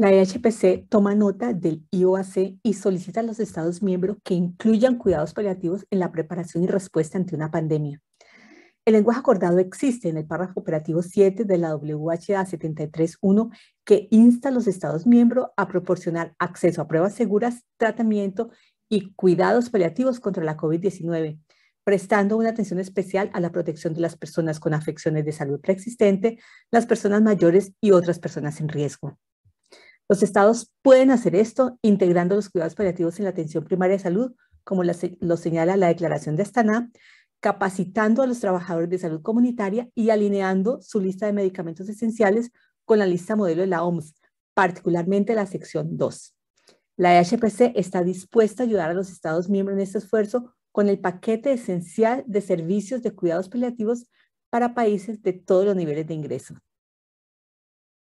La IHPC e toma nota del IOAC y solicita a los Estados miembros que incluyan cuidados paliativos en la preparación y respuesta ante una pandemia. El lenguaje acordado existe en el párrafo operativo 7 de la WHA 73.1 que insta a los Estados miembros a proporcionar acceso a pruebas seguras, tratamiento y cuidados paliativos contra la COVID-19, prestando una atención especial a la protección de las personas con afecciones de salud preexistente, las personas mayores y otras personas en riesgo. Los estados pueden hacer esto integrando los cuidados paliativos en la atención primaria de salud, como lo señala la declaración de Astana, capacitando a los trabajadores de salud comunitaria y alineando su lista de medicamentos esenciales con la lista modelo de la OMS, particularmente la sección 2. La EHPC está dispuesta a ayudar a los Estados miembros en este esfuerzo con el paquete esencial de servicios de cuidados paliativos para países de todos los niveles de ingreso.